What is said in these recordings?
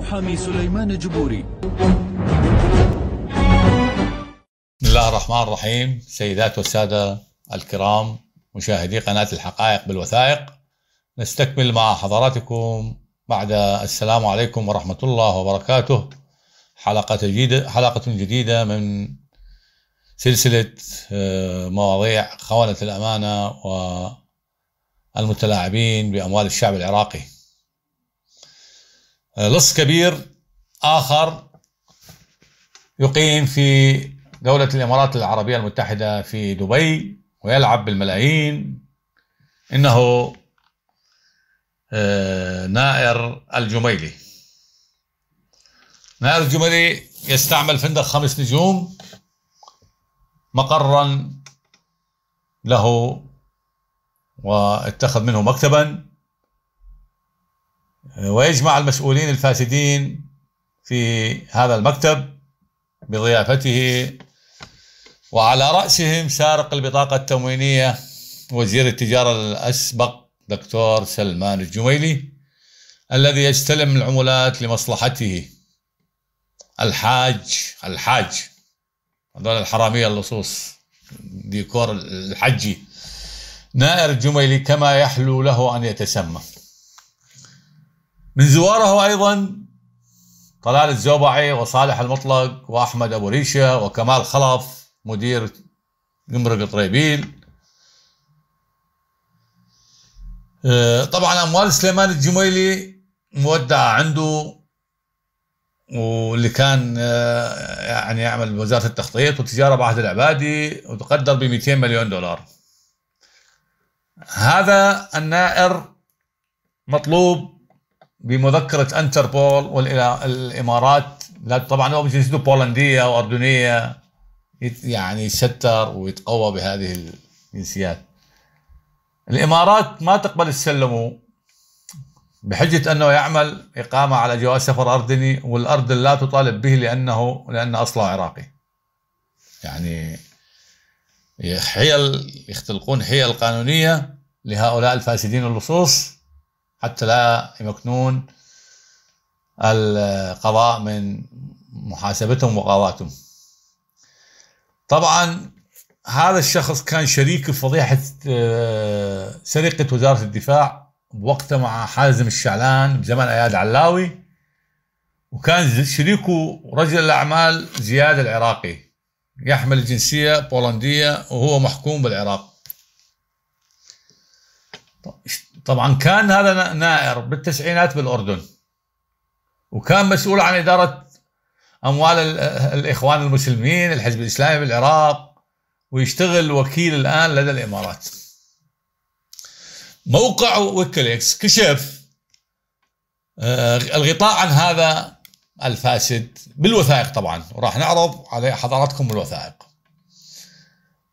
محامي سليمان جبوري بسم الله الرحمن الرحيم سيدات والسادة الكرام مشاهدي قناة الحقائق بالوثائق نستكمل مع حضراتكم بعد السلام عليكم ورحمة الله وبركاته حلقة جديدة حلقة جديدة من سلسلة آه، مواضيع خونة الأمانة والمتلاعبين بأموال الشعب العراقي آه، لص كبير آخر يقيم في دولة الإمارات العربية المتحدة في دبي ويلعب بالملايين إنه آه، نائر الجميلي نائر الجميلي يستعمل فندق خمس نجوم مقرا له واتخذ منه مكتبا ويجمع المسؤولين الفاسدين في هذا المكتب بضيافته وعلى رأسهم سارق البطاقة التموينية وزير التجارة الأسبق دكتور سلمان الجميلي الذي يستلم العمولات لمصلحته الحاج الحاج هذول الحرامية اللصوص ديكور الحجي نائر الجميلي كما يحلو له أن يتسمى من زواره أيضا طلال الزوبعي وصالح المطلق وأحمد أبو ريشة وكمال خلف مدير جمرق طريبيل آه، طبعا أموال سليمان الجميلي مودعة عنده واللي كان آه، يعني يعمل بوزاره التخطيط والتجاره بعهد العبادي وتقدر ب 200 مليون دولار. هذا النائر مطلوب بمذكره انتربول والامارات طبعا هو جنسيته بولنديه واردنيه يعني يتستر ويتقوى بهذه الجنسيات الامارات ما تقبل تسلمه بحجه انه يعمل اقامه على جواز سفر اردني والارض لا تطالب به لانه لان اصله عراقي يعني حيل يختلقون حيل قانونيه لهؤلاء الفاسدين اللصوص حتى لا يمكنون القضاء من محاسبتهم وقضاتهم طبعا هذا الشخص كان شريك في فضيحة آه، سرقة وزارة الدفاع بوقته مع حازم الشعلان بزمن اياد علاوي وكان شريكه رجل الاعمال زياد العراقي يحمل الجنسية بولندية وهو محكوم بالعراق طبعا كان هذا نائر بالتسعينات بالاردن وكان مسؤول عن اداره اموال الاخوان المسلمين الحزب الاسلامي بالعراق ويشتغل وكيل الان لدى الامارات موقع ويكيليكس كشف آه، الغطاء عن هذا الفاسد بالوثائق طبعا وراح نعرض على حضراتكم الوثائق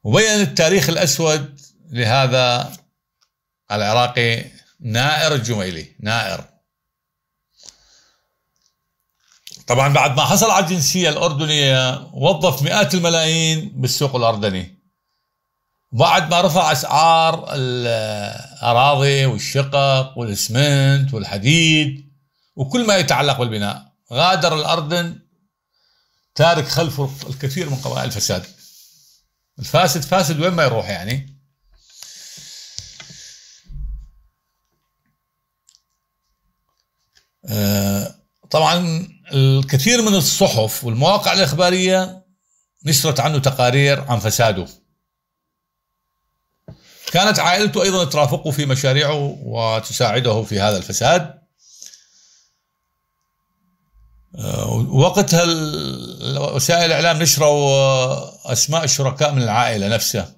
وبين التاريخ الاسود لهذا العراقي نائر الجميلي نائر طبعا بعد ما حصل على الجنسية الأردنية وظف مئات الملايين بالسوق الأردني بعد ما رفع أسعار الأراضي والشقق والإسمنت والحديد وكل ما يتعلق بالبناء غادر الأردن تارك خلفه الكثير من قبائل الفساد الفاسد فاسد وين ما يروح يعني آه، طبعا الكثير من الصحف والمواقع الإخبارية نشرت عنه تقارير عن فساده كانت عائلته أيضا ترافقه في مشاريعه وتساعده في هذا الفساد آه، وقتها وسائل الإعلام نشروا أسماء الشركاء من العائلة نفسها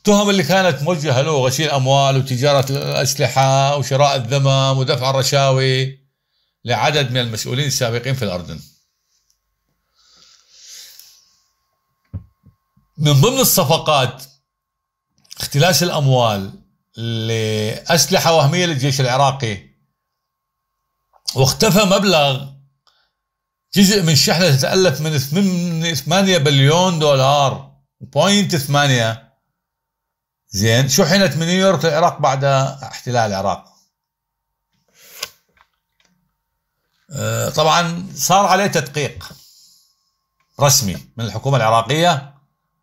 التهم اللي كانت موجهه له غسيل اموال وتجاره الاسلحه وشراء الذمم ودفع الرشاوي لعدد من المسؤولين السابقين في الاردن. من ضمن الصفقات اختلاس الاموال لاسلحه وهميه للجيش العراقي واختفى مبلغ جزء من شحنه تتالف من 8 بليون دولار بوينت 8 زين شحنت من نيويورك للعراق بعد احتلال العراق أه، طبعا صار عليه تدقيق رسمي من الحكومة العراقية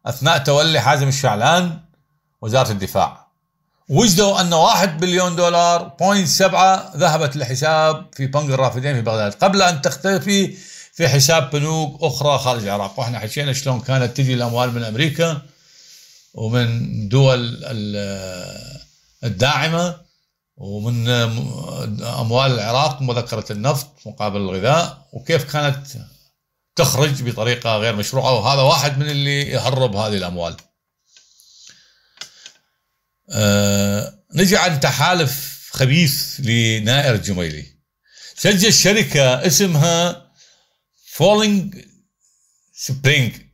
أثناء تولي حازم الشعلان وزارة الدفاع وجدوا أن واحد بليون دولار بوينت سبعة ذهبت لحساب في بنك الرافدين في بغداد قبل أن تختفي في حساب بنوك أخرى خارج العراق وإحنا حكينا شلون كانت تجي الأموال من أمريكا ومن دول الداعمة ومن أموال العراق مذكرة النفط مقابل الغذاء وكيف كانت تخرج بطريقة غير مشروعة وهذا واحد من اللي يهرب هذه الأموال أه نجي عن تحالف خبيث لنائر الجميلي سجل شركة اسمها فولينج سبرينج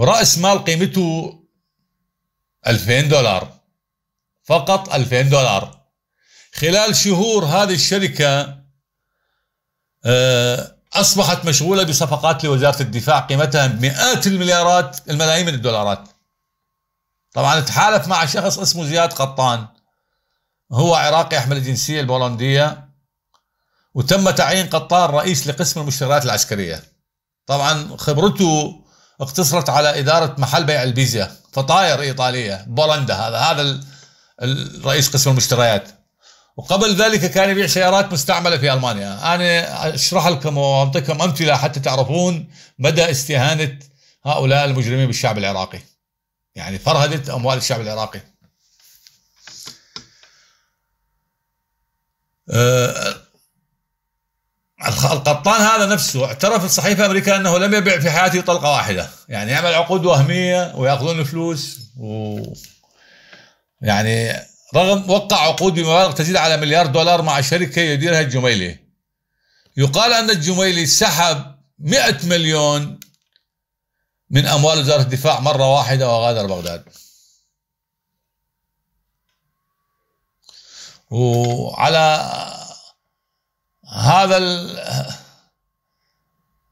ورأس مال قيمته 2000 دولار فقط 2000 دولار خلال شهور هذه الشركة آه، أصبحت مشغولة بصفقات لوزارة الدفاع قيمتها مئات المليارات الملايين من الدولارات طبعا تحالف مع شخص اسمه زياد قطان هو عراقي يحمل الجنسية البولندية وتم تعيين قطان رئيس لقسم المشتريات العسكرية طبعا خبرته اقتصرت على إدارة محل بيع البيتزا فطاير إيطالية بولندا هذا هذا الرئيس قسم المشتريات وقبل ذلك كان يبيع سيارات مستعملة في ألمانيا أنا أشرح لكم وأعطيكم أمثلة حتى تعرفون مدى استهانة هؤلاء المجرمين بالشعب العراقي يعني فرهدت أموال الشعب العراقي أه، القبطان هذا نفسه اعترف الصحيفه الامريكيه انه لم يبيع في حياته طلقه واحده يعني يعمل عقود وهميه وياخذون فلوس و يعني رغم وقع عقود بمبالغ تزيد على مليار دولار مع شركه يديرها الجميلي يقال ان الجميلي سحب 100 مليون من اموال وزاره الدفاع مره واحده وغادر بغداد وعلى هذا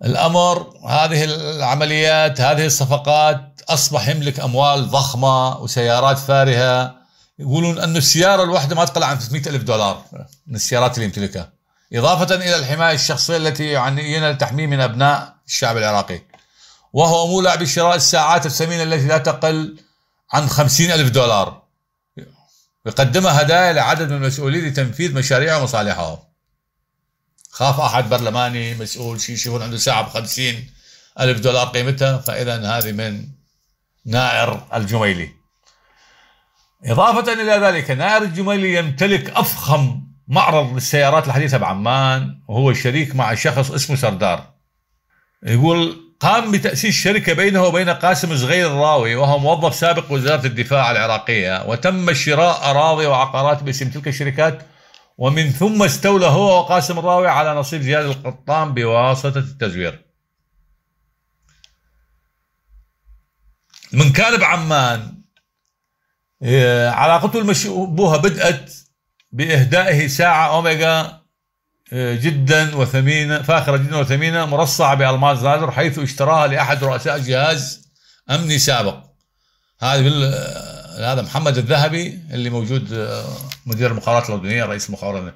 الامر هذه العمليات هذه الصفقات اصبح يملك اموال ضخمه وسيارات فارهه يقولون انه السياره الواحده ما تقل عن 300 الف دولار من السيارات اللي يمتلكها اضافه الى الحمايه الشخصيه التي يعنينا لتحميه من ابناء الشعب العراقي وهو مولع بشراء الساعات الثمينه التي لا تقل عن 50 الف دولار يقدمها هدايا لعدد من المسؤولين لتنفيذ مشاريعه ومصالحهم خاف احد برلماني مسؤول شيء يشوفون عنده ساعه ب الف دولار قيمتها فاذا هذه من نائر الجميلي اضافه الى ذلك نائر الجميلي يمتلك افخم معرض للسيارات الحديثه بعمان وهو شريك مع شخص اسمه سردار يقول قام بتأسيس شركة بينه وبين قاسم زغير الراوي وهو موظف سابق وزارة الدفاع العراقية وتم شراء أراضي وعقارات باسم تلك الشركات ومن ثم استولى هو وقاسم الراوي على نصيب زياد القطان بواسطة التزوير من كان بعمان علاقته المشبوهة بدأت بإهدائه ساعة أوميغا جدا وثمينة فاخرة جدا وثمينة مرصعة بألماس نادر حيث اشتراها لأحد رؤساء جهاز أمني سابق هذا هذا محمد الذهبي اللي موجود مدير المخابرات الاردنيه رئيس المخابرات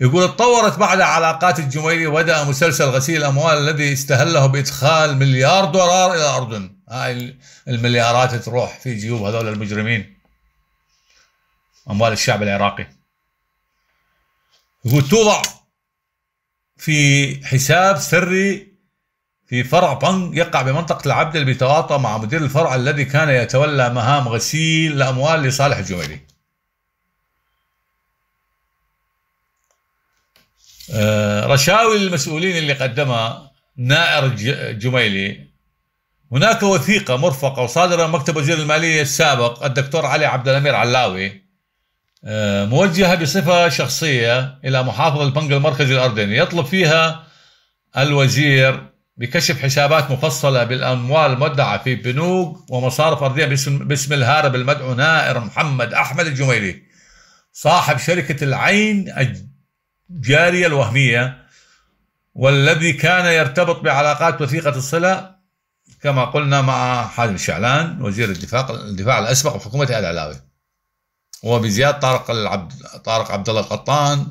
يقول اتطورت بعد علاقات الجميري وبدا مسلسل غسيل الاموال الذي استهله بادخال مليار دولار الى الاردن هاي المليارات تروح في جيوب هذول المجرمين اموال الشعب العراقي يقول توضع في حساب سري في فرع بنك يقع بمنطقة العبدل بتواطا مع مدير الفرع الذي كان يتولى مهام غسيل الأموال لصالح الجميلي آه، رشاوي المسؤولين اللي قدمها نائر الجميلي هناك وثيقة مرفقة وصادرة من مكتب وزير المالية السابق الدكتور علي عبد الأمير علاوي آه، موجهة بصفة شخصية إلى محافظ البنك المركزي الأردني يطلب فيها الوزير بكشف حسابات مفصلة بالأموال المودعة في بنوك ومصارف أرضية باسم, باسم الهارب المدعو نائر محمد أحمد الجميلي صاحب شركة العين الجارية الوهمية والذي كان يرتبط بعلاقات وثيقة الصلة كما قلنا مع حازم الشعلان وزير الدفاع الدفاع الأسبق وحكومة آل علاوي وبزياد طارق العبد طارق عبد الله القطان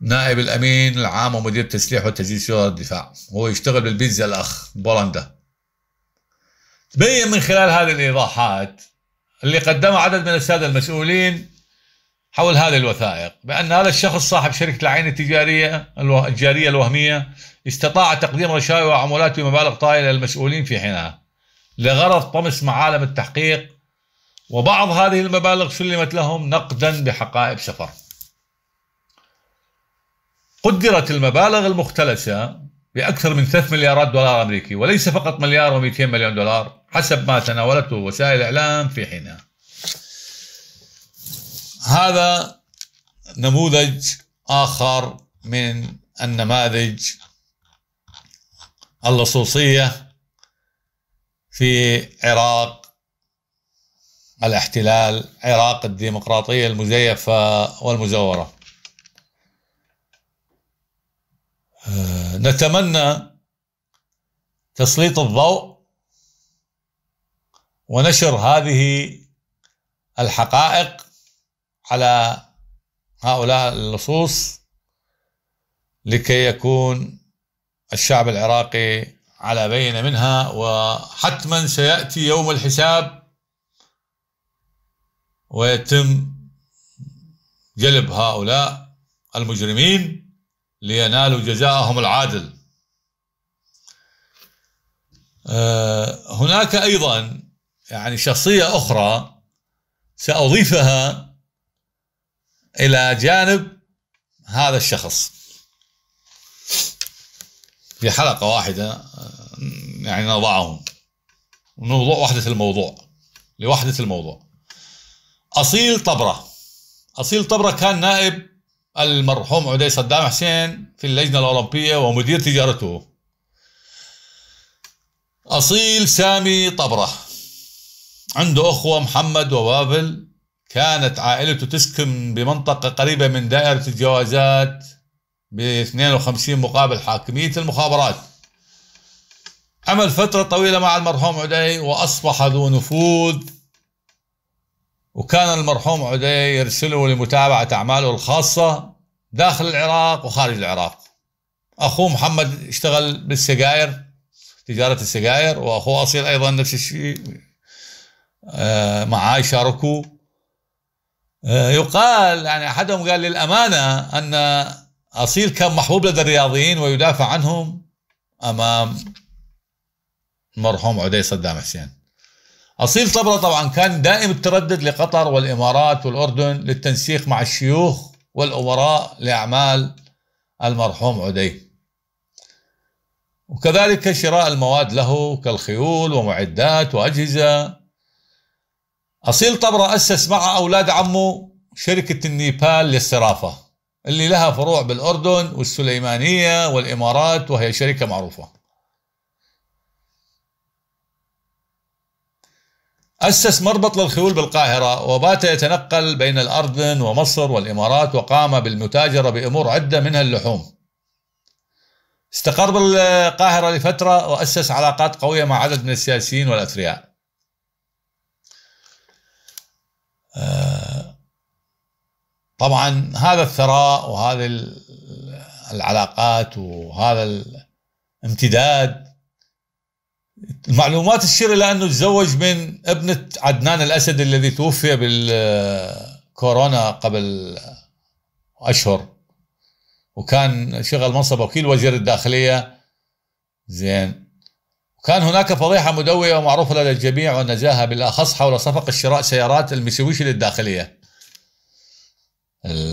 نائب الامين العام ومدير التسليح والتسجيل سير الدفاع هو يشتغل بالبيتزا الاخ بولندا تبين من خلال هذه الايضاحات اللي قدمها عدد من الساده المسؤولين حول هذه الوثائق بأن هذا الشخص صاحب شركة العين التجارية التجارية الوهمية استطاع تقديم رشاوى وعمولات بمبالغ طائلة للمسؤولين في حينها لغرض طمس معالم التحقيق وبعض هذه المبالغ سلمت لهم نقدا بحقائب سفر قدرت المبالغ المختلسة بأكثر من 3 مليارات دولار أمريكي وليس فقط مليار و200 مليون دولار حسب ما تناولته وسائل الإعلام في حينها هذا نموذج آخر من النماذج اللصوصية في عراق الاحتلال عراق الديمقراطية المزيفة والمزورة نتمنى تسليط الضوء ونشر هذه الحقائق على هؤلاء اللصوص لكي يكون الشعب العراقي على بينه منها وحتما سياتي يوم الحساب ويتم جلب هؤلاء المجرمين لينالوا جزاءهم العادل آه، هناك ايضا يعني شخصيه اخرى ساضيفها الى جانب هذا الشخص في حلقه واحده يعني نضعهم موضوع وحده الموضوع لوحده الموضوع اصيل طبره اصيل طبره كان نائب المرحوم عدي صدام حسين في اللجنه الاولمبيه ومدير تجارته اصيل سامي طبره عنده اخوه محمد وبابل كانت عائلته تسكن بمنطقة قريبة من دائرة الجوازات ب 52 مقابل حاكمية المخابرات عمل فترة طويلة مع المرحوم عدي وأصبح ذو نفوذ وكان المرحوم عدي يرسله لمتابعة أعماله الخاصة داخل العراق وخارج العراق أخوه محمد اشتغل بالسجاير تجارة السجاير وأخوه أصيل أيضا نفس الشيء معاه يشاركوه آه، يقال يعني احدهم قال للامانه ان اصيل كان محبوب لدى الرياضيين ويدافع عنهم امام المرحوم عدي صدام حسين اصيل طبره طبعا كان دائم التردد لقطر والامارات والاردن للتنسيق مع الشيوخ والامراء لاعمال المرحوم عدي وكذلك شراء المواد له كالخيول ومعدات واجهزه أصيل طبرة أسس مع أولاد عمه شركة النيبال للصرافة اللي لها فروع بالأردن والسليمانية والإمارات وهي شركة معروفة أسس مربط للخيول بالقاهرة وبات يتنقل بين الأردن ومصر والإمارات وقام بالمتاجرة بأمور عدة منها اللحوم استقر بالقاهرة لفترة وأسس علاقات قوية مع عدد من السياسيين والأثرياء آه، طبعا هذا الثراء وهذه العلاقات وهذا الامتداد المعلومات تشير الى انه تزوج من ابنه عدنان الاسد الذي توفي بالكورونا قبل اشهر وكان شغل منصب وكيل وزير الداخليه زين وكان هناك فضيحة مدوية ومعروفة لدى الجميع والنزاهة بالأخص حول صفقة شراء سيارات المسويشي للداخلية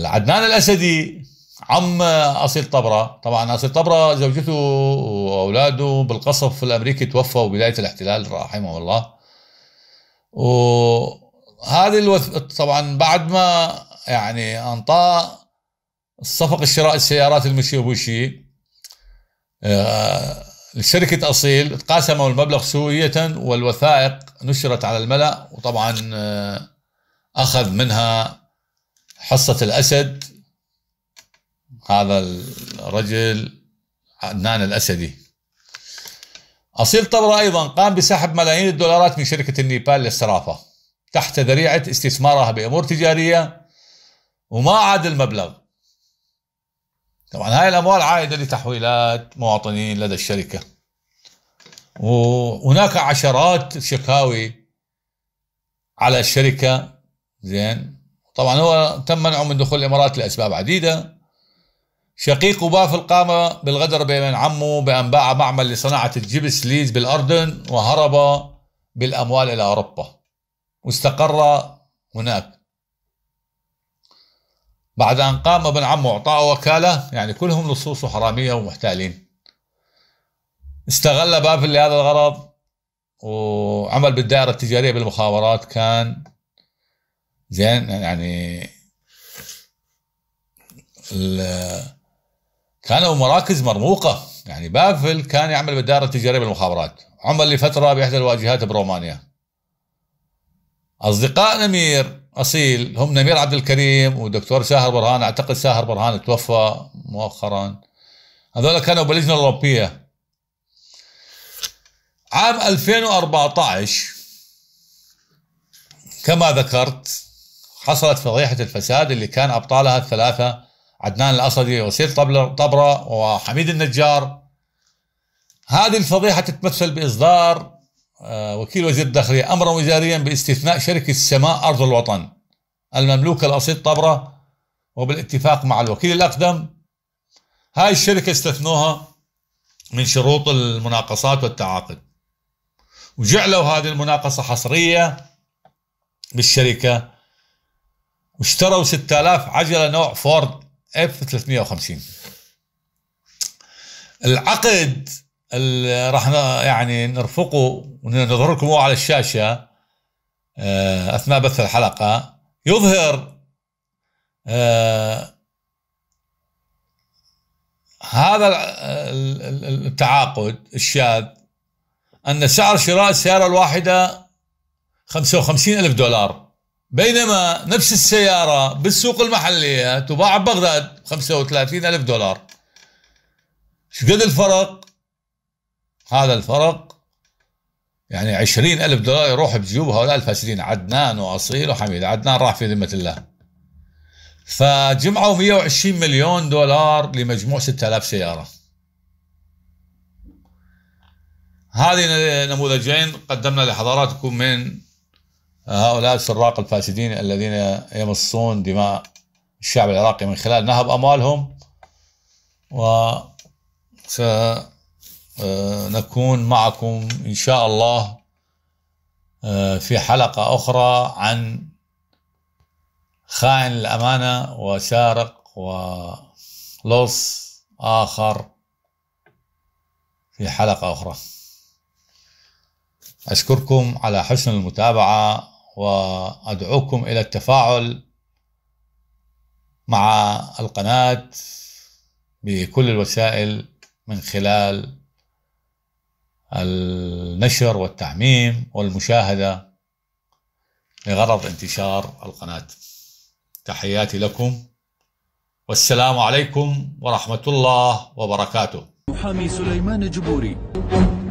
عدنان الأسدي عم أصيل طبرة طبعا أصيل طبرة زوجته وأولاده بالقصف الأمريكي توفوا بداية الاحتلال رحمه الله وهذه الوث... طبعا بعد ما يعني أنطى صفق شراء السيارات المسيوبوشي آه لشركة أصيل تقاسموا المبلغ سوية والوثائق نشرت على الملأ وطبعا آه، أخذ منها حصة الأسد هذا الرجل عدنان الأسدي أصيل طبرة أيضا قام بسحب ملايين الدولارات من شركة النيبال للصرافة تحت ذريعة استثمارها بأمور تجارية وما عاد المبلغ طبعا هاي الأموال عائدة لتحويلات مواطنين لدى الشركة وهناك عشرات شكاوي على الشركة زين طبعا هو تم منعه من دخول الإمارات لأسباب عديدة شقيق بافل قام بالغدر بين عمه بأن باع معمل لصناعة الجبس ليز بالأردن وهرب بالأموال إلى أوروبا واستقر هناك بعد أن قام ابن عمه أعطاه وكالة يعني كلهم لصوص وحرامية ومحتالين استغل بافل لهذا الغرض وعمل بالدائرة التجارية بالمخابرات كان زين يعني كانوا مراكز مرموقة يعني بافل كان يعمل بالدائرة التجارية بالمخابرات عمل لفترة بإحدى الواجهات برومانيا أصدقاء نمير اصيل هم نمير عبد الكريم والدكتور ساهر برهان اعتقد ساهر برهان توفى مؤخرا هذول كانوا باللجنه الاوروبيه عام 2014 كما ذكرت حصلت فضيحه الفساد اللي كان ابطالها الثلاثه عدنان الاسدي وسيف طبره وحميد النجار هذه الفضيحه تتمثل باصدار آه، وكيل وزير الداخلية أمر وزاريا باستثناء شركة سماء أرض الوطن المملوكة لأصيل طبرة وبالاتفاق مع الوكيل الأقدم هاي الشركة استثنوها من شروط المناقصات والتعاقد وجعلوا هذه المناقصة حصرية بالشركة واشتروا 6000 عجلة نوع فورد اف 350 العقد راح يعني نرفقه ونظهر لكم على الشاشه آه، اثناء بث الحلقه يظهر آه، هذا التعاقد الشاذ أن سعر شراء السيارة الواحدة 55 ألف دولار بينما نفس السيارة بالسوق المحلية تباع ببغداد 35 ألف دولار شقد الفرق هذا الفرق يعني عشرين ألف دولار يروح بجيوب هؤلاء الفاسدين عدنان وأصيل وحميد عدنان راح في ذمة الله فجمعوا 120 مليون دولار لمجموع 6000 سيارة هذه نموذجين قدمنا لحضراتكم من هؤلاء السراق الفاسدين الذين يمصون دماء الشعب العراقي من خلال نهب أموالهم و س... آه، نكون معكم إن شاء الله آه، في حلقة أخرى عن خائن الأمانة وسارق ولص آخر في حلقة أخرى أشكركم على حسن المتابعة وأدعوكم إلى التفاعل مع القناة بكل الوسائل من خلال النشر والتعميم والمشاهدة لغرض انتشار القناة تحياتي لكم والسلام عليكم ورحمة الله وبركاته محامي سليمان جبوري